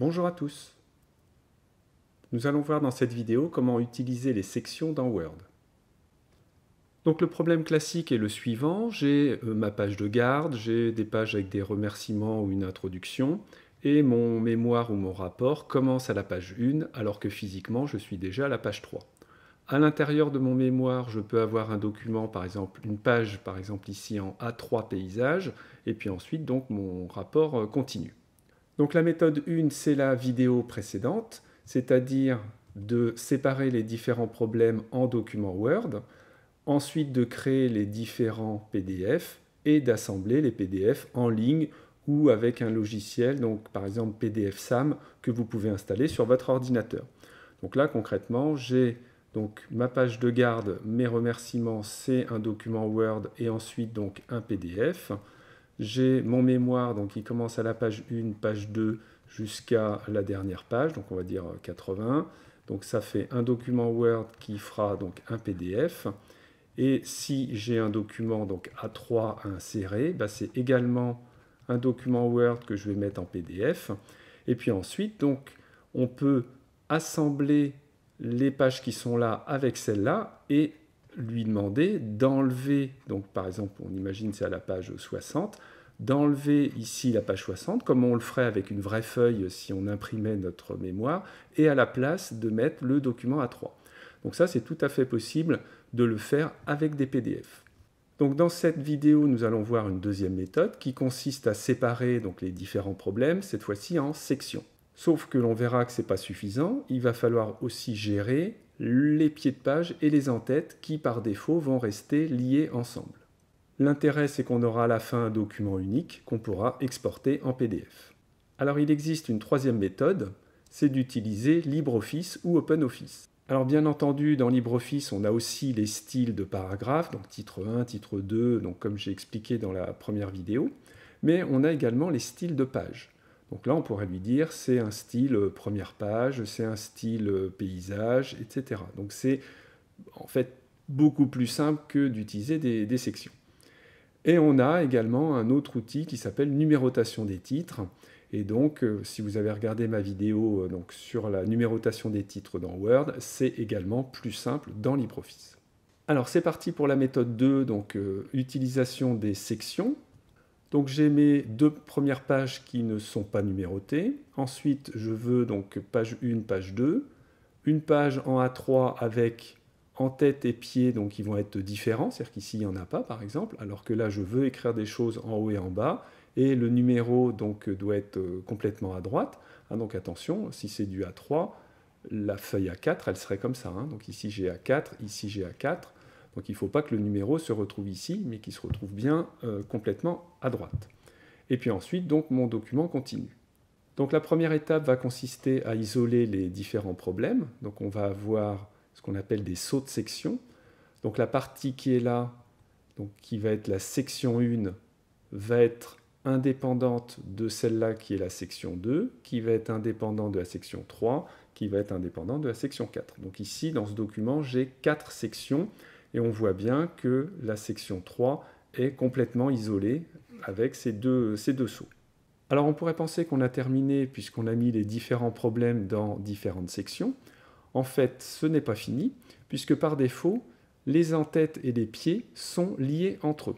Bonjour à tous Nous allons voir dans cette vidéo comment utiliser les sections dans Word. Donc le problème classique est le suivant, j'ai euh, ma page de garde, j'ai des pages avec des remerciements ou une introduction, et mon mémoire ou mon rapport commence à la page 1 alors que physiquement je suis déjà à la page 3. À l'intérieur de mon mémoire, je peux avoir un document, par exemple une page, par exemple ici en A3 paysage, et puis ensuite donc mon rapport euh, continue. Donc la méthode 1, c'est la vidéo précédente, c'est-à-dire de séparer les différents problèmes en documents Word, ensuite de créer les différents PDF et d'assembler les PDF en ligne ou avec un logiciel, donc par exemple PDF SAM, que vous pouvez installer sur votre ordinateur. Donc là, concrètement, j'ai donc ma page de garde, mes remerciements, c'est un document Word et ensuite donc un PDF j'ai mon mémoire donc, qui commence à la page 1, page 2, jusqu'à la dernière page, donc on va dire 80. Euh, donc ça fait un document Word qui fera donc un PDF. Et si j'ai un document donc A3 à insérer, bah, c'est également un document Word que je vais mettre en PDF. Et puis ensuite, donc, on peut assembler les pages qui sont là avec celles-là et lui demander d'enlever, donc par exemple, on imagine c'est à la page 60, d'enlever ici la page 60, comme on le ferait avec une vraie feuille si on imprimait notre mémoire, et à la place de mettre le document à 3 Donc ça, c'est tout à fait possible de le faire avec des PDF. Donc dans cette vidéo, nous allons voir une deuxième méthode qui consiste à séparer donc, les différents problèmes, cette fois-ci en sections. Sauf que l'on verra que ce n'est pas suffisant, il va falloir aussi gérer les pieds de page et les entêtes qui, par défaut, vont rester liés ensemble. L'intérêt, c'est qu'on aura à la fin un document unique qu'on pourra exporter en PDF. Alors il existe une troisième méthode, c'est d'utiliser LibreOffice ou OpenOffice. Alors bien entendu, dans LibreOffice, on a aussi les styles de paragraphes, donc titre 1, titre 2, donc comme j'ai expliqué dans la première vidéo, mais on a également les styles de page. Donc là, on pourrait lui dire c'est un style euh, première page, c'est un style euh, paysage, etc. Donc c'est en fait beaucoup plus simple que d'utiliser des, sections. Et on a également un autre outil qui s'appelle numérotation des titres. Et donc, euh, si vous avez regardé ma vidéo sur la numérotation des titres dans Word, c'est également plus simple dans LibreOffice. Alors c'est parti pour la méthode 2, donc utilisation des sections. Donc j'ai mes deux premières pages qui ne sont pas numérotées. Ensuite, je veux donc page 1, page 2, une page en A3 avec en tête et pied, donc ils vont être différents, c'est-à-dire qu'ici il n'y en a pas par exemple, alors que là je veux écrire des choses en haut et en bas, et le numéro donc doit être euh, complètement à droite. Ah, donc attention, si c'est du A3, la feuille A4, elle serait comme ça. Hein. Donc ici j'ai A4, ici j'ai A4, donc il ne faut pas que le numéro se retrouve ici, mais qu'il se retrouve bien euh, complètement à droite. Et puis ensuite, donc, mon document continue. Donc la première étape va consister à isoler les différents problèmes. Donc on va avoir ce qu'on appelle des sauts de section. Donc la partie qui est là, donc, qui va être la section 1, va être indépendante de celle-là qui est la section 2, qui va être indépendante de la section 3, qui va être indépendante de la section 4. Donc ici, dans ce document, j'ai 4 sections et on voit bien que la section 3 est complètement isolée avec ces deux, ces deux sauts. Alors on pourrait penser qu'on a terminé puisqu'on a mis les différents problèmes dans différentes sections. En fait, ce n'est pas fini, puisque par défaut, les entêtes et les pieds sont liés entre eux.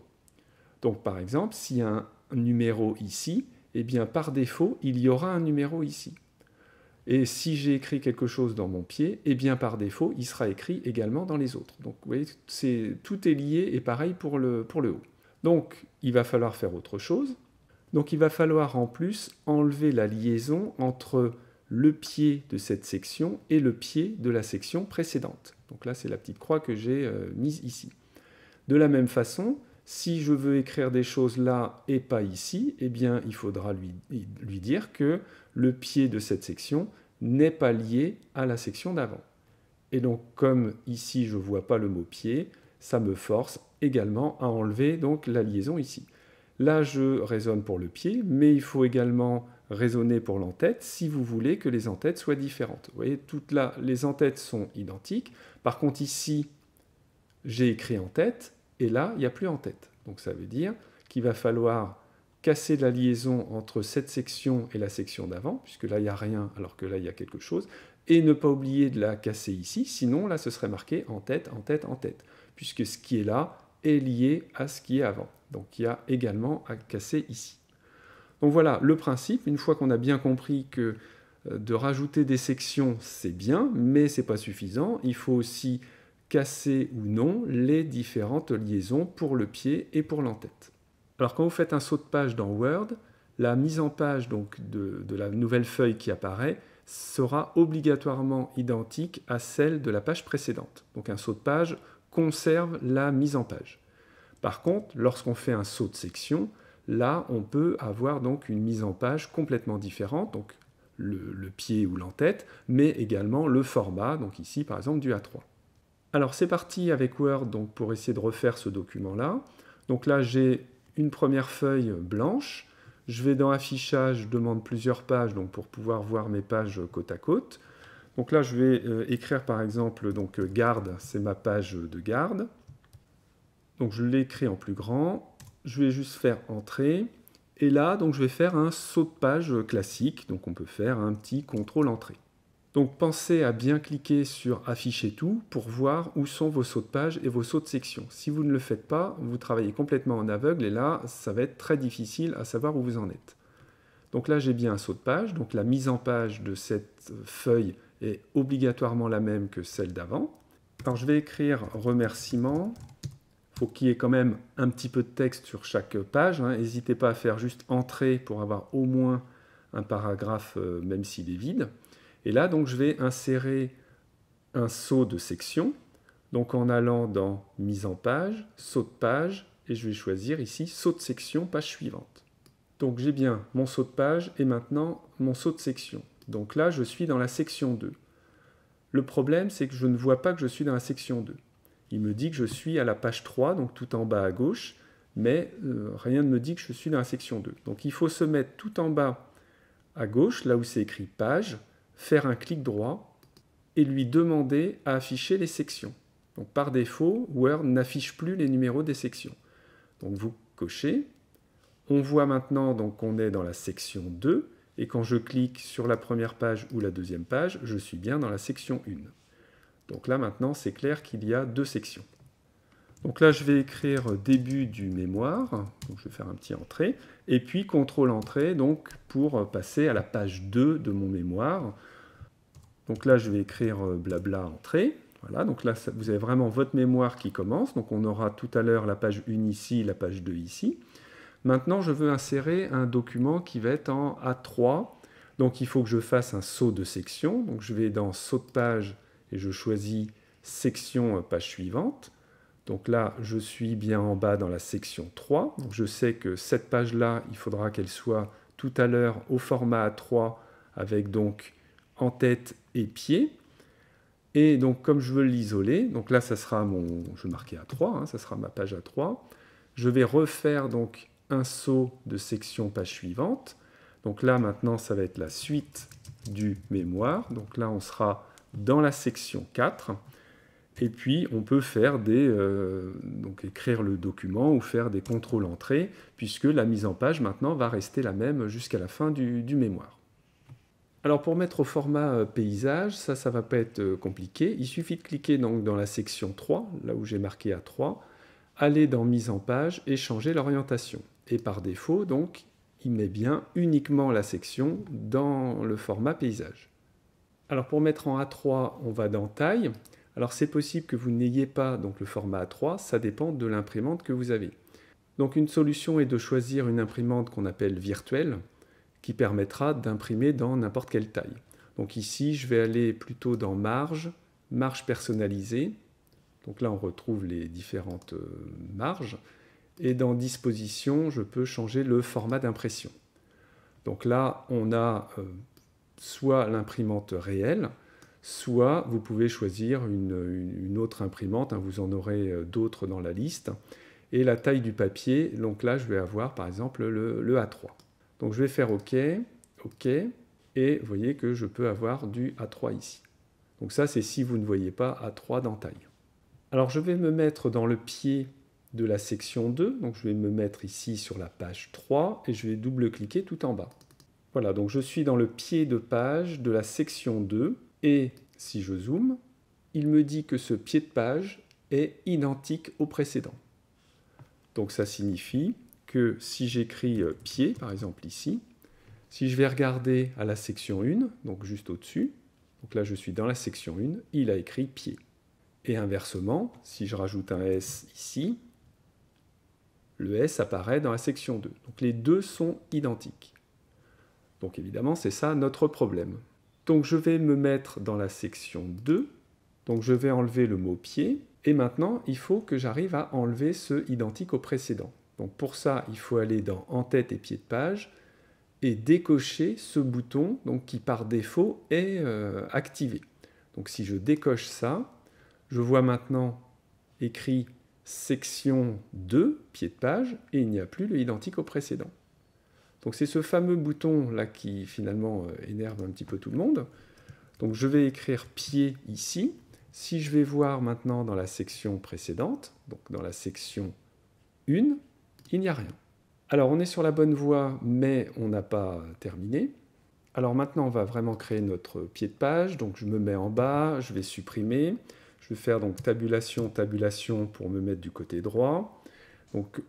Donc par exemple, s'il y a un numéro ici, eh bien par défaut, il y aura un numéro ici. Et si j'ai écrit quelque chose dans mon pied, et eh bien par défaut, il sera écrit également dans les autres. Donc vous voyez, tout est lié et pareil pour le, haut. Donc il va falloir faire autre chose. Donc il va falloir en plus enlever la liaison entre le pied de cette section et le pied de la section précédente. Donc là, c'est la petite croix que j'ai euh, mise ici. De la même façon, si je veux écrire des choses là et pas ici, eh bien, il faudra lui, dire que le pied de cette section n'est pas lié à la section d'avant. Et donc, comme ici, je ne vois pas le mot pied, ça me force également à enlever donc la liaison ici. Là, je raisonne pour le pied, mais il faut également raisonner pour l'entête si vous voulez que les entêtes soient différentes. Vous voyez, toutes là, les entêtes sont identiques. Par contre, ici, j'ai écrit en tête, et là, il n'y a plus en tête. Donc ça veut dire qu'il va falloir casser la liaison entre cette section et la section d'avant, puisque là, il n'y a rien, alors que là, il y a quelque chose, et ne pas oublier de la casser ici, sinon là, ce serait marqué en tête, en tête, en tête, puisque ce qui est là est lié à ce qui est avant. Donc il y a également à casser ici. Donc voilà le principe, une fois qu'on a bien compris que euh, de rajouter des sections, c'est bien, mais ce n'est pas suffisant, il faut aussi casser ou non les différentes liaisons pour le pied et pour l'entête. Alors quand vous faites un saut de page dans Word, la mise en page donc, de, la nouvelle feuille qui apparaît sera obligatoirement identique à celle de la page précédente. Donc un saut de page conserve la mise en page. Par contre, lorsqu'on fait un saut de section, là on peut avoir donc une mise en page complètement différente, donc le, le pied ou l'entête, mais également le format, donc ici par exemple du A3. Alors c'est parti avec Word donc, pour essayer de refaire ce document-là. Donc là, j'ai une première feuille blanche. Je vais dans Affichage, je demande plusieurs pages donc, pour pouvoir voir mes pages côte à côte. Donc là, je vais euh, écrire par exemple donc, euh, Garde, c'est ma page de garde. Donc je l'écris en plus grand. Je vais juste faire Entrée. Et là, donc, je vais faire un saut de page classique. Donc on peut faire un petit contrôle entrée. Donc pensez à bien cliquer sur afficher tout pour voir où sont vos sauts de page et vos sauts de section. Si vous ne le faites pas, vous travaillez complètement en aveugle et là, ça va être très difficile à savoir où vous en êtes. Donc là, j'ai bien un saut de page, donc la mise en page de cette feuille est obligatoirement la même que celle d'avant. Alors je vais écrire remerciement. Faut qu'il y ait quand même un petit peu de texte sur chaque page. Hein. N'hésitez pas à faire juste entrée pour avoir au moins un paragraphe, euh, même s'il est vide. Et là, donc, je vais insérer un saut de section, donc en allant dans Mise en page, saut de page, et je vais choisir ici saut de section, page suivante. Donc j'ai bien mon saut de page et maintenant mon saut de section. Donc là, je suis dans la section 2. Le problème, c'est que je ne vois pas que je suis dans la section 2. Il me dit que je suis à la page 3, donc tout en bas à gauche, mais euh, rien ne me dit que je suis dans la section 2. Donc il faut se mettre tout en bas à gauche, là où c'est écrit page, faire un clic droit et lui demander à afficher les sections. Donc par défaut, Word n'affiche plus les numéros des sections. Donc vous cochez. On voit maintenant qu'on est dans la section 2 et quand je clique sur la première page ou la deuxième page, je suis bien dans la section 1. Donc là maintenant, c'est clair qu'il y a deux sections. Donc là, je vais écrire début du mémoire, je vais faire un petit entrée, et puis contrôle entrée donc pour passer à la page 2 de mon mémoire. Donc là, je vais écrire euh, blabla entrée. Voilà, donc là, vous avez vraiment votre mémoire qui commence. Donc on aura tout à l'heure la page 1 ici, la page 2 ici. Maintenant, je veux insérer un document qui va être en A3. Donc il faut que je fasse un saut de section. Donc je vais dans saut de page et je choisis section euh, page suivante. Donc là, je suis bien en bas dans la section 3. Donc je sais que cette page-là, il faudra qu'elle soit tout à l'heure au format A3 avec donc en tête et pied. Et donc, comme je veux l'isoler, donc là, ça sera mon, je vais marquer à 3, hein, ça sera ma page à 3. Je vais refaire donc un saut de section page suivante. Donc là, maintenant, ça va être la suite du mémoire. Donc là, on sera dans la section 4. Et puis, on peut faire des, euh, donc écrire le document ou faire des contrôles entrées, puisque la mise en page maintenant va rester la même jusqu'à la fin du mémoire. Alors pour mettre au format euh, paysage, ça, ça va pas être euh, compliqué. Il suffit de cliquer donc dans la section 3, là où j'ai marqué A3, aller dans mise en page et changer l'orientation. Et par défaut, donc, il met bien uniquement la section dans le format paysage. Alors pour mettre en A3, on va dans taille. Alors c'est possible que vous n'ayez pas donc le format A3, ça dépend de l'imprimante que vous avez. Donc une solution est de choisir une imprimante qu'on appelle virtuelle qui permettra d'imprimer dans n'importe quelle taille. Donc ici, je vais aller plutôt dans marge, marge personnalisée. Donc là, on retrouve les différentes euh, marges. Et dans disposition, je peux changer le format d'impression. Donc là, on a euh, soit l'imprimante réelle, soit vous pouvez choisir une, autre imprimante, hein, vous en aurez euh, d'autres dans la liste, et la taille du papier, donc là je vais avoir par exemple le A3. Donc je vais faire OK, OK, et vous voyez que je peux avoir du A3 ici. Donc ça, c'est si vous ne voyez pas A3 d'entaille. Alors je vais me mettre dans le pied de la section 2, donc je vais me mettre ici sur la page 3, et je vais double-cliquer tout en bas. Voilà, donc je suis dans le pied de page de la section 2, et si je zoome, il me dit que ce pied de page est identique au précédent. Donc ça signifie si j'écris euh, pied, par exemple ici, si je vais regarder à la section 1, donc juste au-dessus, donc là je suis dans la section 1, il a écrit pied. Et inversement, si je rajoute un S ici, le S apparaît dans la section 2. Donc les deux sont identiques. Donc évidemment, c'est ça notre problème. Donc je vais me mettre dans la section 2. Donc je vais enlever le mot pied. Et maintenant, il faut que j'arrive à enlever ce identique au précédent. Donc pour ça, il faut aller dans En tête et pied de page et décocher ce bouton donc, qui par défaut est euh, activé. Donc si je décoche ça, je vois maintenant écrit section 2, pied de page, et il n'y a plus le identique au précédent. Donc c'est ce fameux bouton là qui finalement euh, énerve un petit peu tout le monde. Donc je vais écrire pied ici. Si je vais voir maintenant dans la section précédente, donc dans la section 1, il n'y a rien. Alors on est sur la bonne voie, mais on n'a pas terminé. Alors maintenant, on va vraiment créer notre pied de page. Donc je me mets en bas, je vais supprimer. Je vais faire donc tabulation, tabulation pour me mettre du côté droit. Donc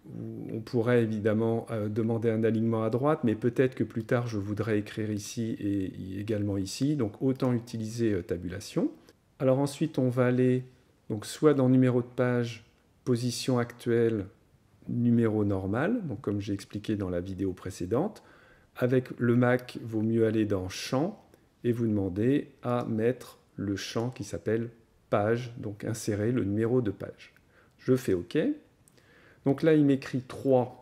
on pourrait évidemment euh, demander un alignement à droite, mais peut-être que plus tard je voudrais écrire ici et également ici. Donc autant utiliser euh, tabulation. Alors ensuite on va aller donc soit dans numéro de page, position actuelle, numéro normal, donc comme j'ai expliqué dans la vidéo précédente. Avec le Mac, vaut mieux aller dans champ et vous demander à mettre le champ qui s'appelle page, donc insérer le numéro de page. Je fais OK. Donc là, il m'écrit 3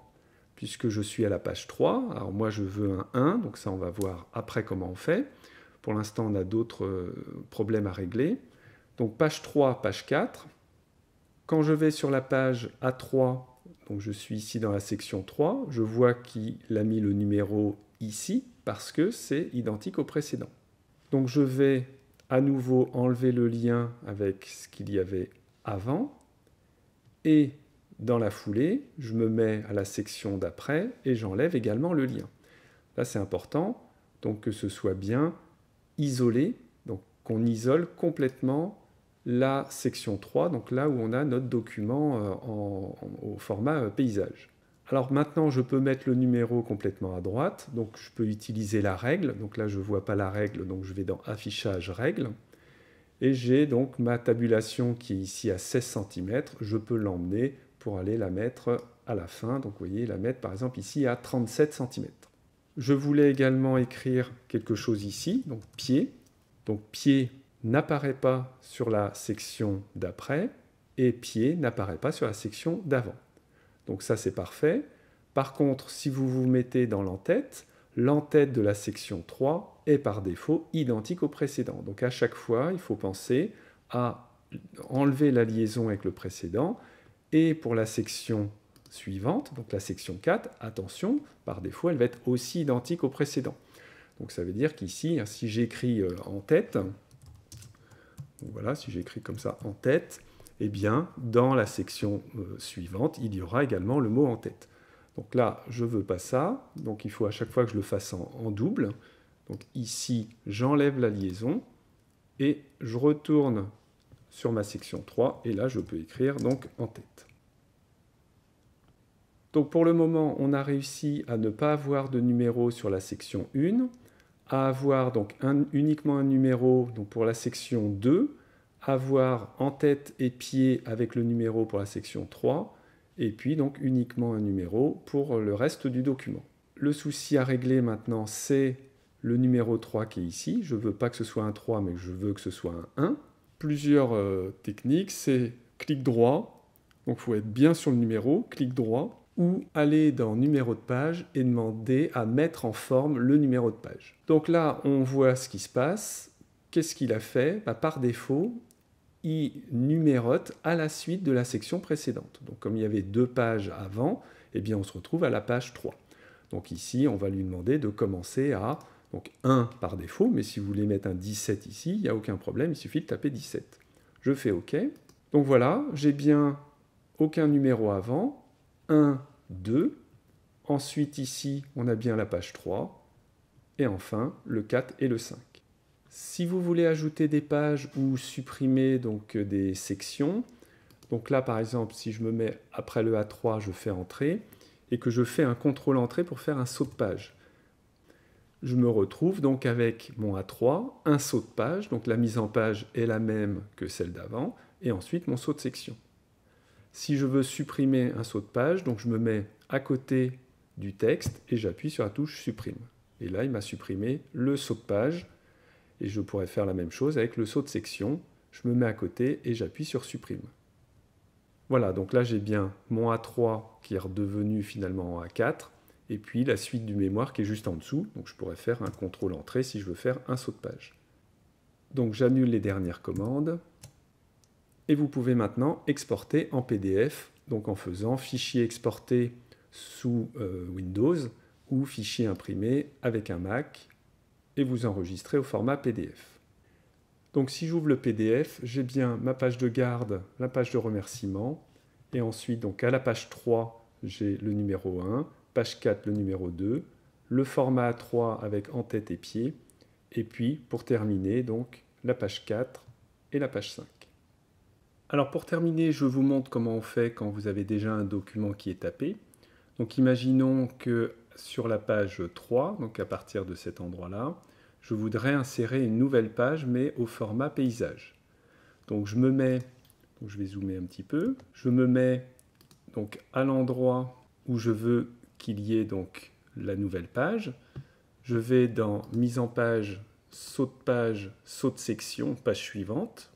puisque je suis à la page 3. Alors moi, je veux un 1, donc ça, on va voir après comment on fait. Pour l'instant, on a d'autres euh, problèmes à régler. Donc page 3, page 4. Quand je vais sur la page A3, donc je suis ici dans la section 3, je vois qu'il a mis le numéro ici parce que c'est identique au précédent. Donc je vais à nouveau enlever le lien avec ce qu'il y avait avant et dans la foulée, je me mets à la section d'après et j'enlève également le lien. Là, c'est important, donc que ce soit bien isolé, donc qu'on isole complètement la section 3, donc là où on a notre document euh, au format euh, paysage. Alors maintenant, je peux mettre le numéro complètement à droite, donc je peux utiliser la règle. Donc là, je ne vois pas la règle, donc je vais dans Affichage, règle. Et j'ai donc ma tabulation qui est ici à 16 cm. Je peux l'emmener pour aller la mettre à la fin. Donc vous voyez, la mettre par exemple ici à 37 cm. Je voulais également écrire quelque chose ici, donc pied. Donc pied, n'apparaît pas sur la section d'après et pied n'apparaît pas sur la section d'avant. Donc ça c'est parfait. Par contre, si vous vous mettez dans l'entête, l'entête de la section 3 est par défaut identique au précédent. Donc à chaque fois, il faut penser à enlever la liaison avec le précédent et pour la section suivante, donc la section 4, attention, par défaut, elle va être aussi identique au précédent. Donc ça veut dire qu'ici, hein, si j'écris euh, en tête, voilà, si j'écris comme ça en tête, eh bien, dans la section euh, suivante, il y aura également le mot en tête. Donc là, je ne veux pas ça, donc il faut à chaque fois que je le fasse en, double. Donc ici, j'enlève la liaison et je retourne sur ma section 3 et là, je peux écrire donc en tête. Donc pour le moment, on a réussi à ne pas avoir de numéro sur la section 1 avoir donc un, uniquement un numéro donc pour la section 2, avoir en tête et pied avec le numéro pour la section 3, et puis donc uniquement un numéro pour le reste du document. Le souci à régler maintenant, c'est le numéro 3 qui est ici. Je ne veux pas que ce soit un 3, mais je veux que ce soit un 1. Plusieurs euh, techniques, c'est clic droit, donc il faut être bien sur le numéro, clic droit, ou aller dans numéro de page et demander à mettre en forme le numéro de page. Donc là, on voit ce qui se passe. Qu'est-ce qu'il a fait bah, Par défaut, il numérote à la suite de la section précédente. Donc comme il y avait deux pages avant, eh bien on se retrouve à la page 3. Donc ici, on va lui demander de commencer à donc 1 par défaut, mais si vous voulez mettre un 17 ici, il n'y a aucun problème, il suffit de taper 17. Je fais OK. Donc voilà, j'ai bien aucun numéro avant, 1, 2. Ensuite, ici, on a bien la page 3. Et enfin, le 4 et le 5. Si vous voulez ajouter des pages ou supprimer donc euh, des sections, donc là, par exemple, si je me mets après le A3, je fais entrée et que je fais un contrôle entrée pour faire un saut de page. Je me retrouve donc avec mon A3, un saut de page, donc la mise en page est la même que celle d'avant, et ensuite mon saut de section. Si je veux supprimer un saut de page, donc je me mets à côté du texte et j'appuie sur la touche supprime. Et là, il m'a supprimé le saut de page. Et je pourrais faire la même chose avec le saut de section. Je me mets à côté et j'appuie sur supprime. Voilà, donc là j'ai bien mon A3 qui est redevenu finalement en A4, et puis la suite du mémoire qui est juste en dessous, donc je pourrais faire un contrôle entrée si je veux faire un saut de page. Donc j'annule les dernières commandes, et vous pouvez maintenant exporter en PDF, donc en faisant fichier exporté sous euh, Windows ou fichier imprimé avec un Mac et vous enregistrez au format PDF. Donc si j'ouvre le PDF, j'ai bien ma page de garde, la page de remerciement, et ensuite donc à la page 3, j'ai le numéro 1, page 4 le numéro 2, le format 3 avec en tête et pied, et puis pour terminer donc la page 4 et la page 5. Alors pour terminer, je vous montre comment on fait quand vous avez déjà un document qui est tapé. Donc imaginons que sur la page 3, donc à partir de cet endroit-là, je voudrais insérer une nouvelle page, mais au format paysage. Donc je me mets, je vais zoomer un petit peu, je me mets donc à l'endroit où je veux qu'il y ait donc la nouvelle page. Je vais dans mise en page, saut de page, saut de section, page suivante.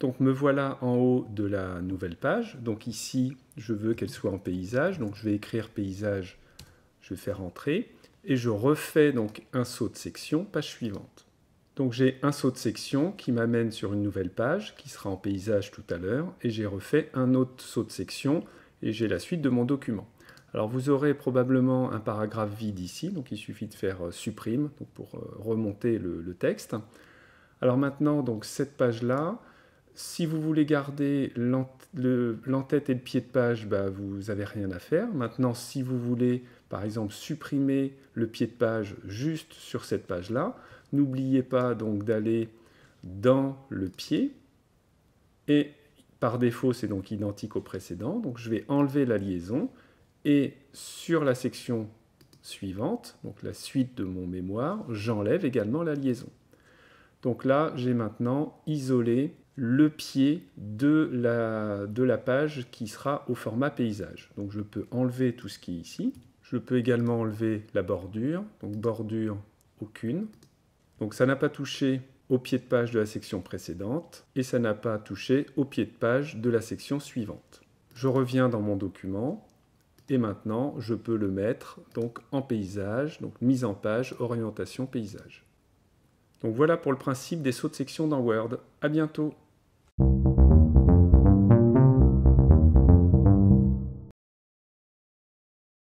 Donc me voilà en haut de la nouvelle page. Donc ici, je veux qu'elle soit en paysage. Donc je vais écrire paysage, je vais faire entrer. Et je refais donc un saut de section, page suivante. Donc j'ai un saut de section qui m'amène sur une nouvelle page, qui sera en paysage tout à l'heure. Et j'ai refait un autre saut de section et j'ai la suite de mon document. Alors vous aurez probablement un paragraphe vide ici, donc il suffit de faire euh, supprime pour euh, remonter le, le, texte. Alors maintenant, donc cette page-là, si vous voulez garder l'entête et le pied de page, bah, vous n'avez rien à faire. Maintenant, si vous voulez, par exemple, supprimer le pied de page juste sur cette page-là, n'oubliez pas donc d'aller dans le pied. Et par défaut, c'est donc identique au précédent. Donc je vais enlever la liaison. Et sur la section suivante, donc la suite de mon mémoire, j'enlève également la liaison. Donc là, j'ai maintenant isolé le pied de la, de la page qui sera au format paysage. Donc je peux enlever tout ce qui est ici. Je peux également enlever la bordure, donc bordure aucune. Donc ça n'a pas touché au pied de page de la section précédente et ça n'a pas touché au pied de page de la section suivante. Je reviens dans mon document et maintenant je peux le mettre donc en paysage, donc mise en page, orientation paysage. Donc voilà pour le principe des sauts de section dans Word. À bientôt